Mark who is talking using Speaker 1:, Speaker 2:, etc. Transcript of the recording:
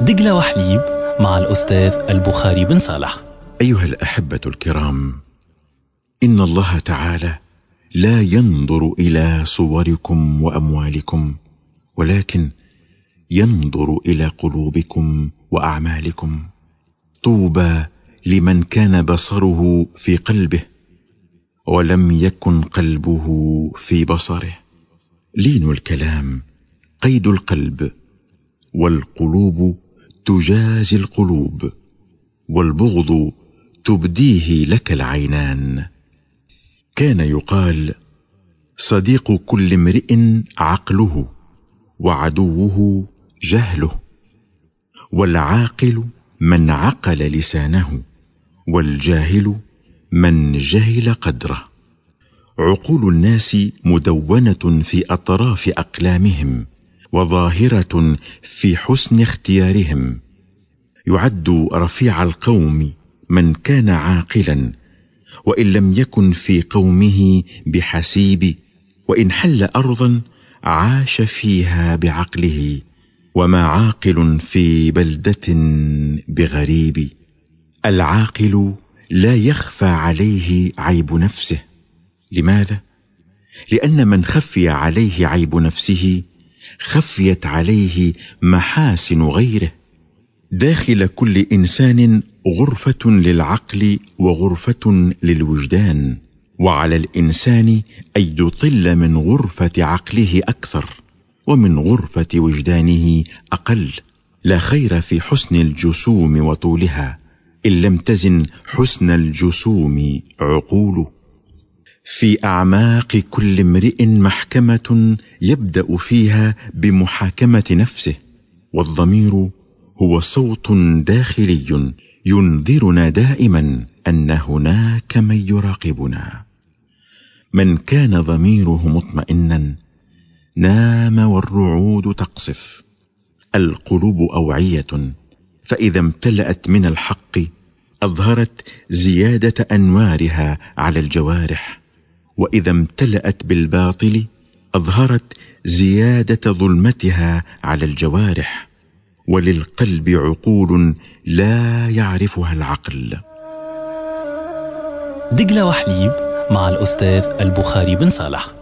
Speaker 1: دجلة وحليب مع الأستاذ البخاري بن صالح أيها الأحبة الكرام إن الله تعالى لا ينظر إلى صوركم وأموالكم ولكن ينظر إلى قلوبكم وأعمالكم طوبى لمن كان بصره في قلبه ولم يكن قلبه في بصره لين الكلام قيد القلب والقلوب تجازي القلوب والبغض تبديه لك العينان كان يقال صديق كل امرئ عقله وعدوه جهله والعاقل من عقل لسانه والجاهل من جهل قدره عقول الناس مدونه في اطراف اقلامهم وظاهره في حسن اختيارهم يعد رفيع القوم من كان عاقلا وان لم يكن في قومه بحسيب وان حل ارضا عاش فيها بعقله وما عاقل في بلده بغريب العاقل لا يخفى عليه عيب نفسه لماذا لان من خفي عليه عيب نفسه خفيت عليه محاسن غيره داخل كل انسان غرفه للعقل وغرفه للوجدان وعلى الانسان ان يطل من غرفه عقله اكثر ومن غرفه وجدانه اقل لا خير في حسن الجسوم وطولها ان لم تزن حسن الجسوم عقوله في اعماق كل امرئ محكمه يبدا فيها بمحاكمه نفسه والضمير هو صوت داخلي ينذرنا دائما ان هناك من يراقبنا من كان ضميره مطمئنا نام والرعود تقصف القلوب اوعيه فاذا امتلات من الحق اظهرت زياده انوارها على الجوارح واذا امتلات بالباطل اظهرت زياده ظلمتها على الجوارح وللقلب عقول لا يعرفها العقل دجله وحليب مع الاستاذ البخاري بن صالح